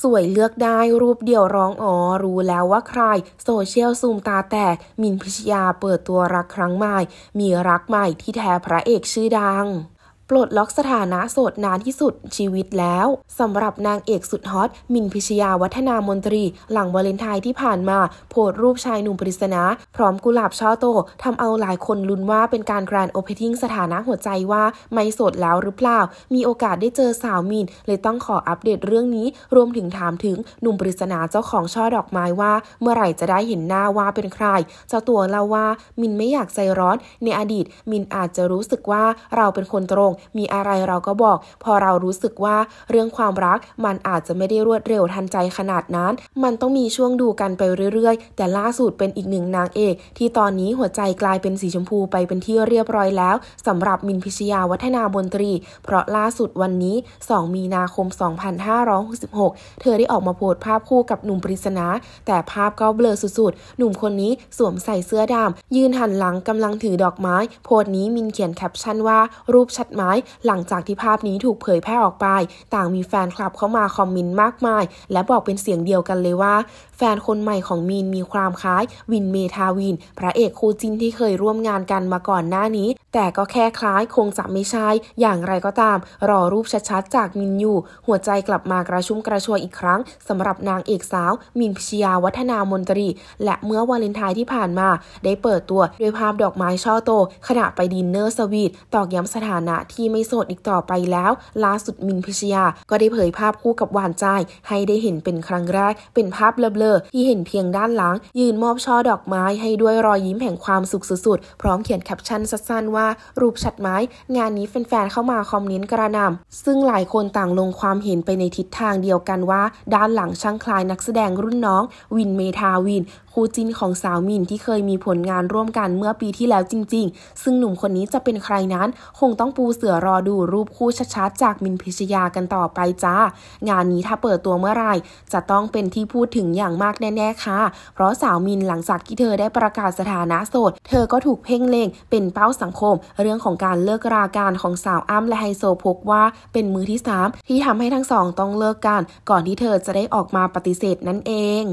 สวยเลือกได้รูปเดี่ยวร้องอ๋อรู้แล้วว่าใคร โซเชียลซูมตาแตกมินพิชยาเปิดตัวรักครั้งใหม่ มีรักใหม่ที่แท้พระเอกชื่อดังปลดล็อกสถานะโสดนานที่สุดชีวิตแล้วสำหรับนางเอกสุดฮอต มินพิชยาวัฒนามนตรี หลังวาเลนไทน์ที่ผ่านมา โพสรูปชายหนุ่มปริศนาพร้อมกุหลาบช่อโตทำเอาหลายคนลุ้นว่าเป็นการแกรนโอเพนติ้งสถานะหัวใจว่าไม่โสดแล้วหรือเปล่า มีโอกาสได้เจอสาวมิน เลยต้องขออัปเดตเรื่องนี้ รวมถึงถามถึงหนุ่มปริศนาเจ้าของช่อดอกไม้ว่า เมื่อไหร่จะได้เห็นหน้าว่าเป็นใคร เจ้าตัวเล่าว่ามินไม่อยากใจร้อนในอดีต มินอาจจะรู้สึกว่าเราเป็นคนตรงมีอะไรเราก็บอก พอเรารู้สึกว่าเรื่องความรักมันอาจจะไม่ได้รวดเร็วทันใจขนาดนั้น มันต้องมีช่วงดูกันไปเรื่อย ๆ แต่ล่าสุดเป็นอีกหนึ่งนางเอก ที่ตอนนี้หัวใจกลายเป็นสีชมพูไปเป็นที่เรียบร้อยแล้ว สำหรับมินพิชยาวัฒนาบนตรี เพราะล่าสุดวันนี้2มีนาคม 2566 เธอได้ออกมาโพสภาพคู่กับหนุ่มปริศนา แต่ภาพก็เบลอสุดๆหนุ่มคนนี้สวมใส่เสื้อดำยืนหันหลังกำลังถือดอกไม้ โพสนี้มินเขียนแคปชั่นว่า รูปชัดมไหมหลังจากที่ภาพนี้ถูกเผยแพร่ออกไป ต่างมีแฟนคลับเข้ามาคอมเมนต์มากมาย และบอกเป็นเสียงเดียวกันเลยว่า แฟนคนใหม่ของมีนมีความคล้าย วินเมทาวิน พระเอกคู่จินที่เคยร่วมงานกันมาก่อนหน้านี้แต่ก็แค่คล้ายคงจะไม่ใช่ อย่างไรก็ตามรอรูปชัดๆจากมินอยู่ หัวใจกลับมากระชุ่มกระชวยอีกครั้งสำหรับนางเอกสาว มินพิชยาวัฒนามนตรี และเมื่อวาเลนไทน์ที่ผ่านมา ได้เปิดตัว ด้วยภาพดอกไม้ช่อโต ขณะไปดินเนอร์สวีท ตอกย้ำสถานะที่ไม่โสดอีกต่อไปแล้วล่าสุดมินพิชยาก็ได้เผยภาพคู่กับหวานใจ ให้ได้เห็นเป็นครั้งแรก เป็นภาพเบลอๆที่เห็นเพียงด้านหลังยืนมอบช่อดอกไม้ ให้ด้วยรอยยิ้มแห่งความสุขสุดๆพร้อมเขียนแคปชั่นสั้นๆว่าารูปชัดไม้ งานนี้แฟนๆเข้ามาคอมเมนต์กระนำซึ่งหลายคนต่างลงความเห็นไปในทิศทางเดียวกันว่า ด้านหลังช่างคลายนักแสดงรุ่นน้อง วินเมทาวิน คู่จิ้นของสาวมินที่เคยมีผลงานร่วมกันเมื่อปีที่แล้วจริงๆ ซึ่งหนุ่มคนนี้จะเป็นใครนั้น คงต้องปูเสือรอดูรูปคู่ชัดๆจากมินพิชยากันต่อไปจ้า งานนี้ถ้าเปิดตัวเมื่อไรจะต้องเป็นที่พูดถึงอย่างมากแน่ๆค่ะ เพราะสาวมินหลังจากที่เธอได้ประกาศสถานะโสดเธอก็ถูกเพ่งเล็งเป็นเป้าสังคมมเรื่องของการเลิกราการของสาวอ้ำและไฮโซพกว่าเป็นมือที่ 3 ที่ทำให้ทั้งสองต้องเลิกกันก่อนที่เธอจะได้ออกมาปฏิเสธนั่นเอง